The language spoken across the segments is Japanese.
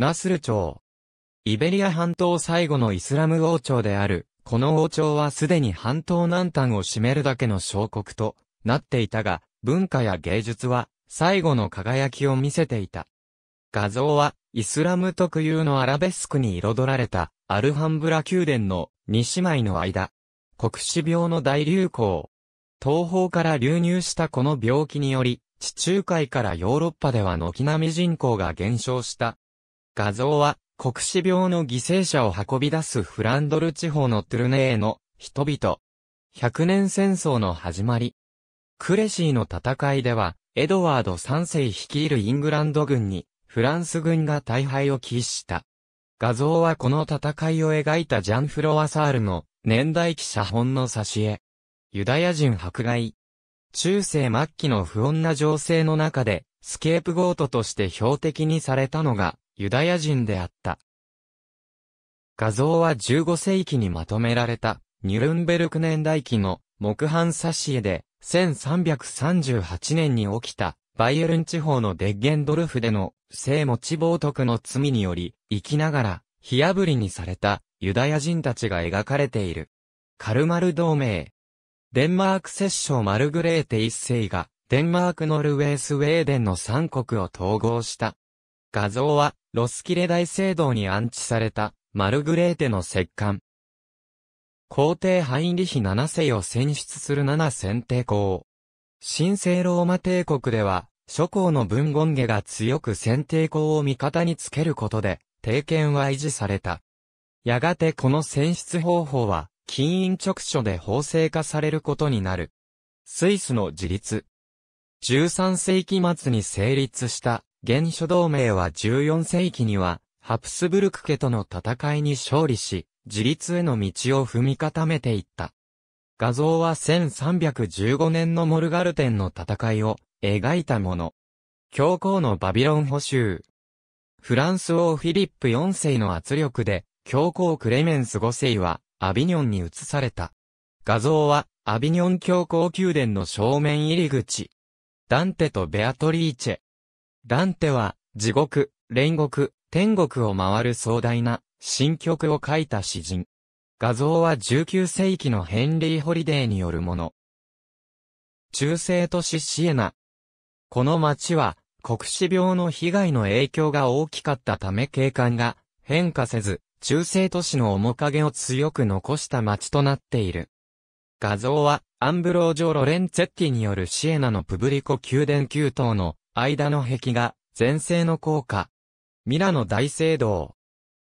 ナスル朝。イベリア半島最後のイスラム王朝である、この王朝はすでに半島南端を占めるだけの小国となっていたが、文化や芸術は最後の輝きを見せていた。画像はイスラム特有のアラベスクに彩られたアルハンブラ宮殿の2姉妹の間。国死病の大流行。東方から流入したこの病気により、地中海からヨーロッパでは軒並み人口が減少した画像は、国死病の犠牲者を運び出すフランドル地方のトゥルネーの人々。百年戦争の始まり。クレシーの戦いでは、エドワード3世率いるイングランド軍に、フランス軍が大敗を喫した。画像はこの戦いを描いたジャン・フロワサールの年代記者本の挿絵。ユダヤ人迫害。中世末期の不穏な情勢の中で、スケープゴートとして標的にされたのが、ユダヤ人であった。画像は15世紀にまとめられた、ニュルンベルク年代記の木版挿絵で、1338年に起きた、バイエルン地方のデッゲンドルフでの、聖持ち冒涜の罪により、生きながら、火炙りにされた、ユダヤ人たちが描かれている。カルマル同盟。デンマーク摂政マルグレーテ一世が、デンマークノルウェースウェーデンの三国を統合した画像は、ロスキレ大聖堂に安置された、マルグレーテの石棺。皇帝ハインリヒ七世を選出する七選定校。神聖ローマ帝国では、諸侯の文言下が強く選定校を味方につけることで、帝権は維持された。やがてこの選出方法は、金印直書で法制化されることになる。スイスの自立。13世紀末に成立した原初同盟は14世紀には、ハプスブルク家との戦いに勝利し、自立への道を踏み固めていった。画像は1315年のモルガルテンの戦いを描いたもの。教皇のバビロン捕囚。フランス王フィリップ4世の圧力で、教皇クレメンス5世はアビニョンに移された。画像はアビニョン教皇宮殿の正面入り口。ダンテとベアトリーチェ。ランテは、地獄、煉獄、天国を回る壮大な、新曲を書いた詩人。画像は19世紀のヘンリー・ホリデーによるもの。中世都市シエナ。この町は、国死病の被害の影響が大きかったため景観が変化せず、中世都市の面影を強く残した町となっている。画像は、アンブロージョ・ロレンツェッティによるシエナのプブリコ宮殿宮棟の間の壁画、前世の効果。ミラノ大聖堂。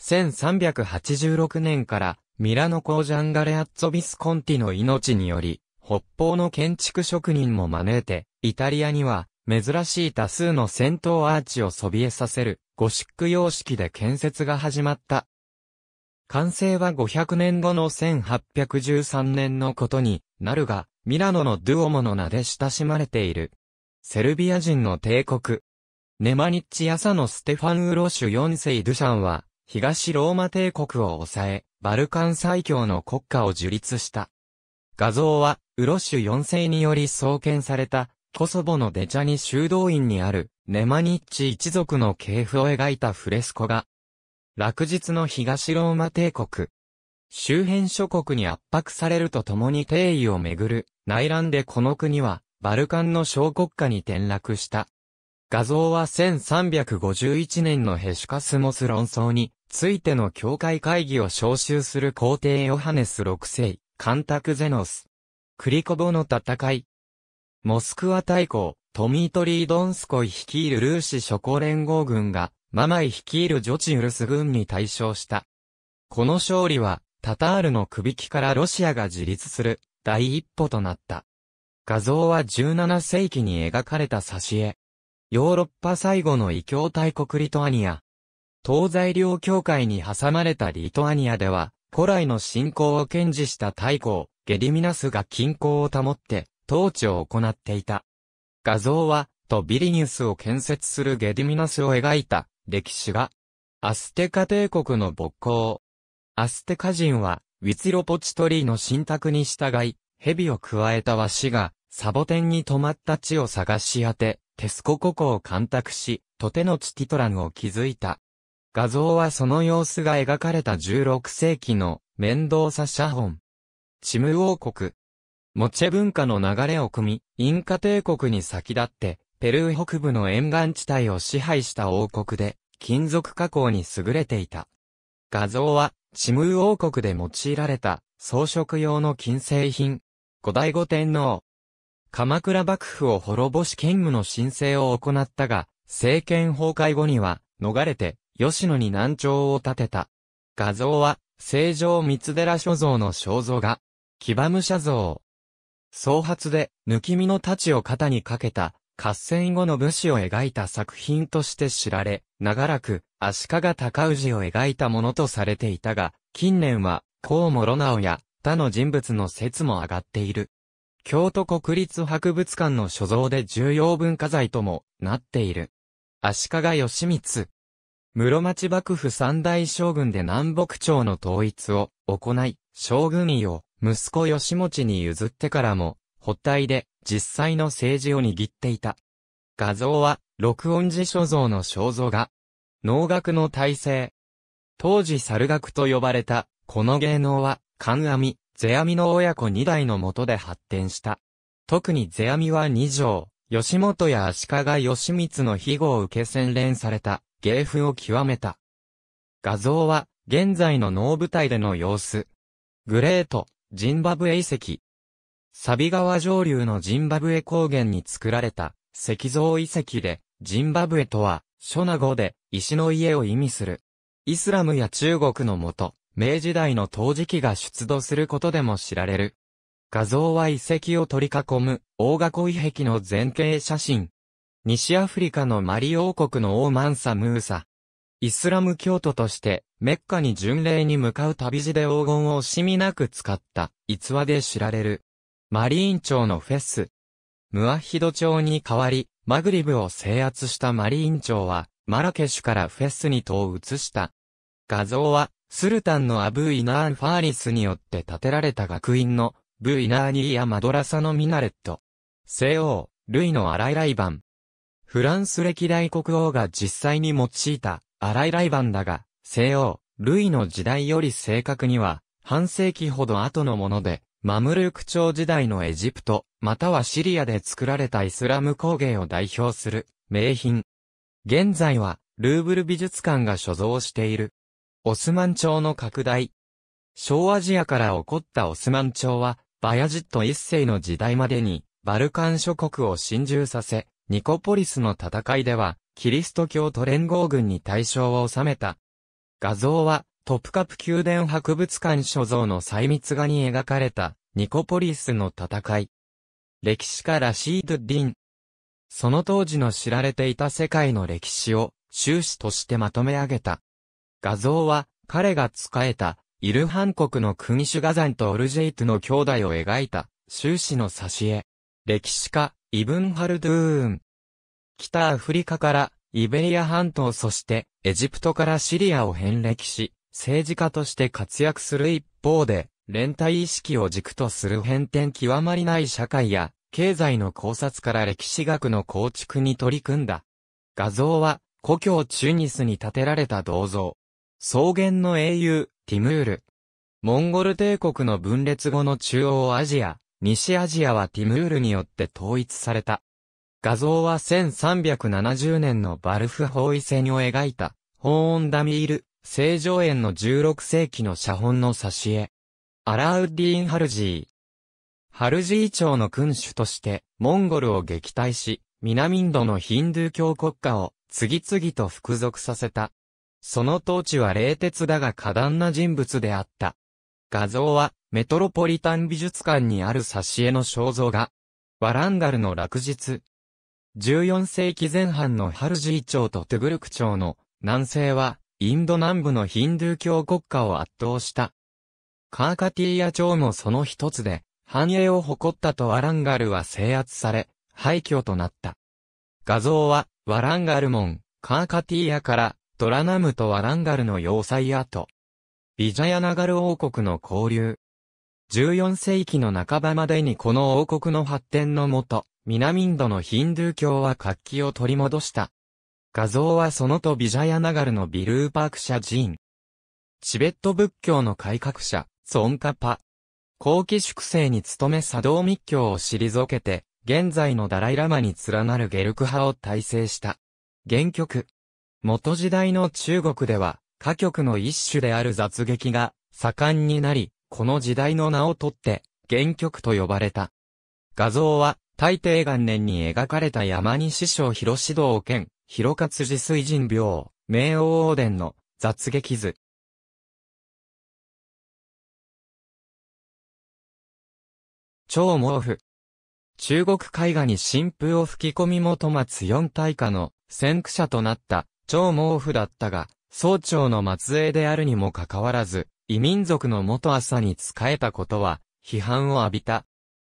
1386年から、ミラノ公ジャンガレアッツォビスコンティの命により、北方の建築職人も招いて、イタリアには、珍しい多数の戦闘アーチをそびえさせる、ゴシック様式で建設が始まった。完成は500年後の1813年のことになるが、ミラノのドゥオモの名で親しまれている。セルビア人の帝国。ネマニッチ・朝サのステファン・ウロシュ4世ドゥシャンは、東ローマ帝国を抑え、バルカン最強の国家を樹立した。画像は、ウロシュ4世により創建された、コソボのデチャニ修道院にある、ネマニッチ一族の系譜を描いたフレスコ画。落日の東ローマ帝国。周辺諸国に圧迫されるとともに帝位をめぐる、内乱でこの国は、バルカンの小国家に転落した。画像は1351年のヘシュカスモス論争についての教会会議を招集する皇帝ヨハネス6世、カンタクゼノス。クリコボの戦い。モスクワ大公、トミートリー・ドンスコイ率いるルーシ諸公連合軍が、ママイ率いるジョチウルス軍に対象した。この勝利は、タタールの首輝からロシアが自立する、第一歩となった。画像は17世紀に描かれた挿絵。ヨーロッパ最後の異教大国リトアニア。東西両教会に挟まれたリトアニアでは、古来の信仰を堅持した大公、ゲリミナスが均衡を保って、統治を行っていた。画像は、とビリニュスを建設するゲディミナスを描いた歴史が、アステカ帝国の勃興。アステカ人は、ウィツロポチトリーの信託に従い、蛇を加えたわしが、サボテンに止まった地を探し当て、テスコココを干拓し、とてのチティトランを築いた。画像はその様子が描かれた16世紀の面倒さ写本。チム王国。モチェ文化の流れを組み、インカ帝国に先立って、ペルー北部の沿岸地帯を支配した王国で、金属加工に優れていた。画像は、チムー王国で用いられた装飾用の金製品、後醍醐天皇。鎌倉幕府を滅ぼし兼務の申請を行ったが、政権崩壊後には、逃れて、吉野に南朝を建てた。画像は、成城三寺所蔵の肖像画。騎馬武者像。総発で、抜き身の太刀を肩にかけた、合戦後の武士を描いた作品として知られ、長らく、足利尊氏を描いたものとされていたが、近年は、高諸直や、他の人物の説も上がっている。京都国立博物館の所蔵で重要文化財ともなっている。足利義満。室町幕府三大将軍で南北朝の統一を行い、将軍位を息子義持に譲ってからも、補体で実際の政治を握っていた。画像は、録音寺所蔵の肖像画。能楽の体制。当時猿楽と呼ばれた、この芸能は、関阿弥、世阿弥の親子二代の下で発展した。特に世阿弥は二条、吉本や足利義満の庇護を受け洗練された、芸風を極めた。画像は、現在の能舞台での様子。グレート、ジンバブエ遺跡。サビ川上流のジンバブエ高原に作られた石像遺跡で、ジンバブエとは、ョ名語で石の家を意味する。イスラムや中国のもと、明時代の陶磁器が出土することでも知られる。画像は遺跡を取り囲む、大囲遺壁の前景写真。西アフリカのマリ王国のオーマンサ・ムーサ。イスラム教徒として、メッカに巡礼に向かう旅路で黄金を惜しみなく使った、逸話で知られる。マリーン町のフェス。ムアヒド町に代わり、マグリブを制圧したマリーン町は、マラケシュからフェスにを移した。画像は、スルタンのアブーイナーン・ファーリスによって建てられた学院の、ブイナーニーやマドラサのミナレット。西欧、ルイのアライライバン。フランス歴代国王が実際に用いた、アライライバンだが、西欧、ルイの時代より正確には、半世紀ほど後のもので、マムルーク朝時代のエジプト、またはシリアで作られたイスラム工芸を代表する、名品。現在は、ルーブル美術館が所蔵している。オスマン朝の拡大。小アジアから起こったオスマン朝は、バヤジット一世の時代までに、バルカン諸国を侵入させ、ニコポリスの戦いでは、キリスト教と連合軍に対象を収めた。画像は、トプカプ宮殿博物館所蔵の細密画に描かれた、ニコポリスの戦い。歴史家ラシード・ディン。その当時の知られていた世界の歴史を、終始としてまとめ上げた。画像は、彼が仕えた、イルハン国の君主ガザンとオルジェイトの兄弟を描いた、終始の挿絵。歴史家、イブンハルドゥーン。北アフリカから、イベリア半島そして、エジプトからシリアを遍歴し、政治家として活躍する一方で、連帯意識を軸とする変転極まりない社会や、経済の考察から歴史学の構築に取り組んだ。画像は、故郷チュニスに建てられた銅像。草原の英雄、ティムール。モンゴル帝国の分裂後の中央アジア、西アジアはティムールによって統一された。画像は1370年のバルフ包囲戦を描いた、ホーンダミール、正常園の16世紀の写本の挿絵。アラウディーン・ハルジー。ハルジー朝の君主として、モンゴルを撃退し、南インドのヒンドゥー教国家を次々と服属させた。その統治は冷徹だが過断な人物であった。画像は、メトロポリタン美術館にある挿絵の肖像画。ワランダルの落日。14世紀前半のハルジー朝とトゥブルク朝の南西は、インド南部のヒンドゥー教国家を圧倒した。カーカティーヤ朝もその一つで、繁栄を誇ったとワランガルは制圧され、廃墟となった。画像は、ワランガル門、カーカティーヤから、ドラナムとワランガルの要塞跡。ビジャヤナガル王国の交流。14世紀の半ばまでにこの王国の発展のもと、南インドのヒンドゥー教は活気を取り戻した。画像はそのとビジャヤナガルのビルーパーク社寺院。チベット仏教の改革者、ソンカパ。後期粛清に努め茶道密教を退けて、現在のダライラマに連なるゲルク派を体制した。原曲。元時代の中国では、歌曲の一種である雑劇が盛んになり、この時代の名をとって、原曲と呼ばれた。画像は、大抵元年に描かれた山西省広指導兼、広勝寺水神病、明王王殿の雑劇図。超毛布。中国絵画に新風を吹き込み元松四大化の先駆者となった超毛布だったが、総長の末裔であるにもかかわらず、異民族の元朝に仕えたことは、批判を浴びた。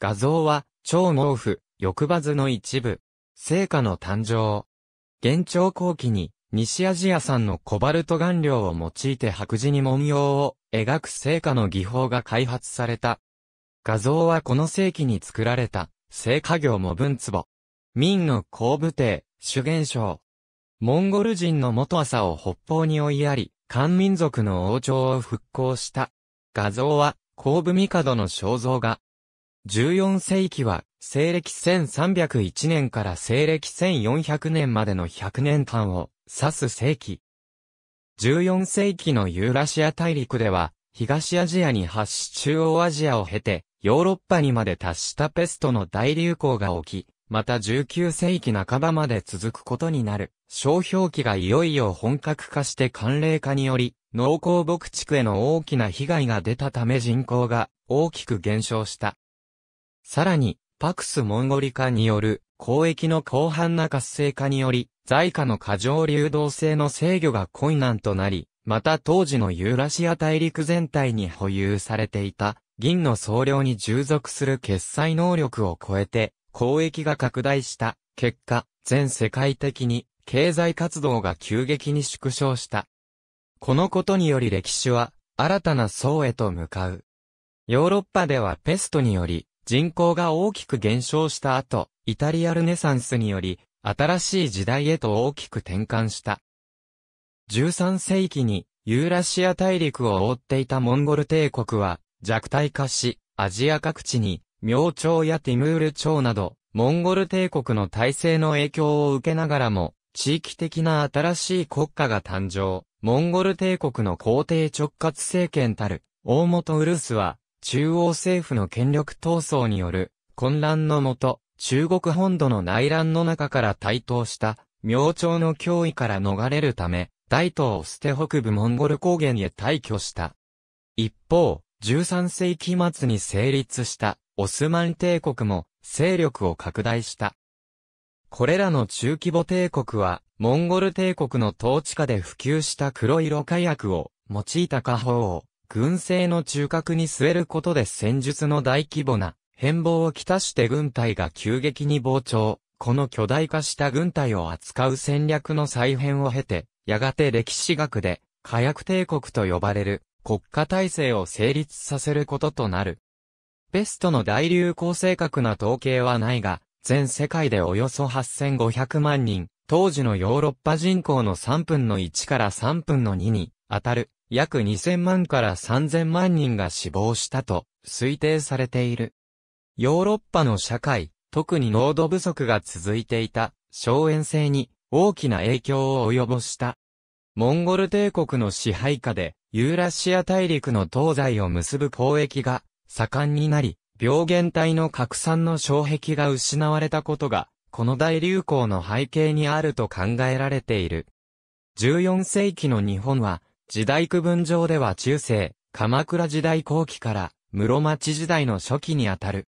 画像は、超毛布、欲張図の一部。聖火の誕生。元朝後期に、西アジア産のコバルト顔料を用いて白磁に文様を描く聖火の技法が開発された。画像はこの世紀に作られた、聖火業も文壺。明の工部帝、主元章、モンゴル人の元朝を北方に追いやり、漢民族の王朝を復興した。画像は、後部帝の肖像画。14世紀は、西暦1301年から西暦1400年までの100年間を指す世紀。14世紀のユーラシア大陸では、東アジアに発し中央アジアを経て、ヨーロッパにまで達したペストの大流行が起き、また19世紀半ばまで続くことになる、商標期がいよいよ本格化して寒冷化により、農耕牧畜への大きな被害が出たため人口が大きく減少した。さらに、パクスモンゴリ化による交易の広範な活性化により、在貨の過剰流動性の制御が困難となり、また当時のユーラシア大陸全体に保有されていた銀の総量に従属する決済能力を超えて、交易が拡大した結果、全世界的に経済活動が急激に縮小した。このことにより歴史は新たな層へと向かう。ヨーロッパではペストにより人口が大きく減少した後、イタリアルネサンスにより新しい時代へと大きく転換した。13世紀にユーラシア大陸を覆っていたモンゴル帝国は弱体化し、アジア各地に明朝やティムール朝など、モンゴル帝国の体制の影響を受けながらも、地域的な新しい国家が誕生。モンゴル帝国の皇帝直轄政権たる、大本ウルスは、中央政府の権力闘争による混乱のもと、中国本土の内乱の中から台頭した、明朝の脅威から逃れるため、大東を捨て北部モンゴル高原へ退去した。一方、13世紀末に成立したオスマン帝国も勢力を拡大した。これらの中規模帝国は、モンゴル帝国の統治下で普及した黒色火薬を用いた火砲を、軍政の中核に据えることで戦術の大規模な変貌をきたして軍隊が急激に膨張、この巨大化した軍隊を扱う戦略の再編を経て、やがて歴史学で火薬帝国と呼ばれる国家体制を成立させることとなる。ペストの大流行正確な統計はないが、全世界でおよそ8500万人、当時のヨーロッパ人口の3分の1から3分の2に当たる、約2000万から3000万人が死亡したと推定されている。ヨーロッパの社会、特に濃度不足が続いていた、荘園性に大きな影響を及ぼした。モンゴル帝国の支配下で、ユーラシア大陸の東西を結ぶ交易が盛んになり、病原体の拡散の障壁が失われたことが、この大流行の背景にあると考えられている。14世紀の日本は、時代区分上では中世、鎌倉時代後期から、室町時代の初期にあたる。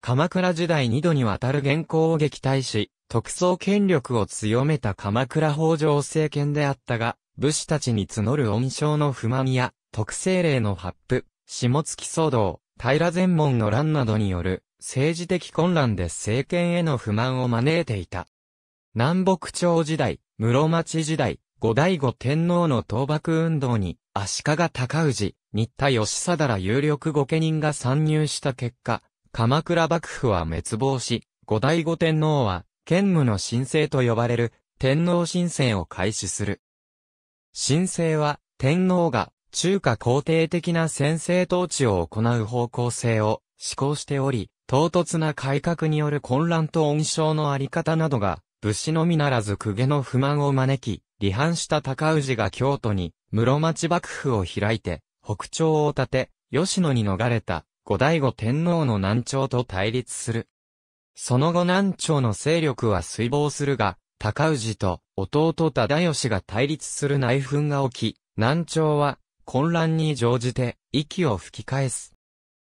鎌倉時代二度にわたる現行を撃退し、特捜権力を強めた鎌倉北条政権であったが、武士たちに募る恩賞の不満や、特性令の発布、下月騒動、平全門の乱などによる政治的混乱で政権への不満を招いていた。南北朝時代、室町時代、後醍醐天皇の倒幕運動に、足利尊氏、新田義貞ら有力御家人が参入した結果、鎌倉幕府は滅亡し、後醍醐天皇は、兼務の神聖と呼ばれる、天皇神聖を開始する。神聖は、天皇が中華皇帝的な先制統治を行う方向性を施行しており、唐突な改革による混乱と恩賞のあり方などが、武士のみならず公家の不満を招き、離反した高氏が京都に室町幕府を開いて、北朝を立て、吉野に逃れた後醍醐天皇の南朝と対立する。その後南朝の勢力は衰亡するが、高氏と弟忠義が対立する内紛が起き、南朝は混乱に乗じて、息を吹き返す。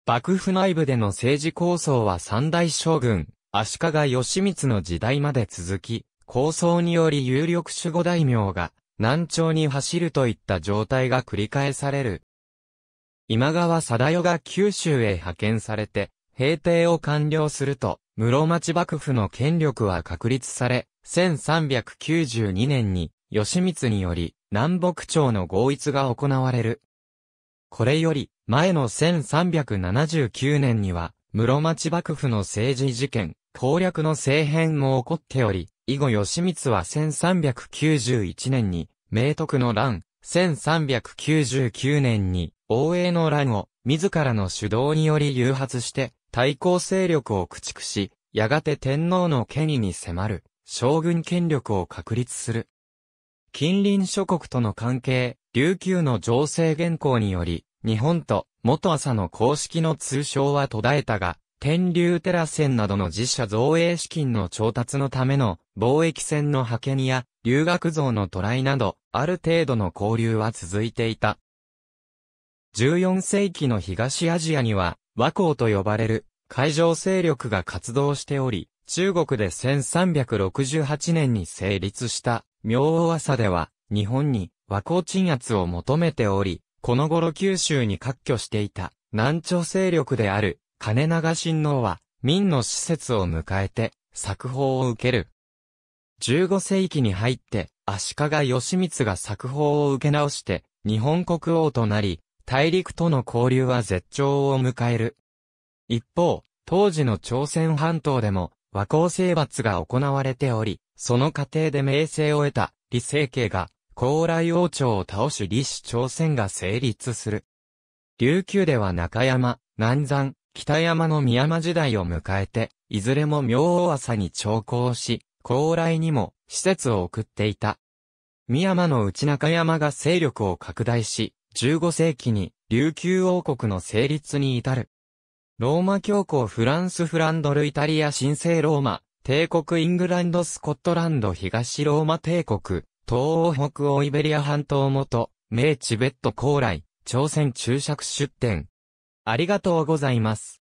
幕府内部での政治構想は三大将軍、足利義満の時代まで続き、構想により有力守護大名が、南朝に走るといった状態が繰り返される。今川貞代が九州へ派遣されて、平定を完了すると、室町幕府の権力は確立され、1392年に、義満により、南北朝の合一が行われる。これより、前の1379年には、室町幕府の政治事件、攻略の政変も起こっており、以後義満は1391年に、明徳の乱、1399年に、王永の乱を、自らの主導により誘発して、対抗勢力を駆逐し、やがて天皇の権威に迫る、将軍権力を確立する。近隣諸国との関係、琉球の情勢現行により、日本と元朝の公式の通称は途絶えたが、天竜テラ船などの自社造営資金の調達のための貿易船の派遣や留学像の渡来など、ある程度の交流は続いていた。14世紀の東アジアには、和光と呼ばれる海上勢力が活動しており、中国で1368年に成立した明王朝では日本に和光鎮圧を求めており、この頃九州に割拠していた南朝勢力である金長親王は民の施設を迎えて作法を受ける。15世紀に入って足利義満が作法を受け直して日本国王となり、大陸との交流は絶頂を迎える。一方、当時の朝鮮半島でも和光征伐が行われており、その過程で名声を得た李成慶が高麗王朝を倒し李氏朝鮮が成立する。琉球では中山、南山、北山の宮間時代を迎えて、いずれも明王朝に長考し、高麗にも施設を送っていた。宮間の内中山が勢力を拡大し、15世紀に琉球王国の成立に至る。ローマ教皇フランスフランドルイタリア神聖ローマ、帝国イングランドスコットランド東ローマ帝国、東欧北欧イベリア半島元、名チベット高麗、朝鮮注釈出展。ありがとうございます。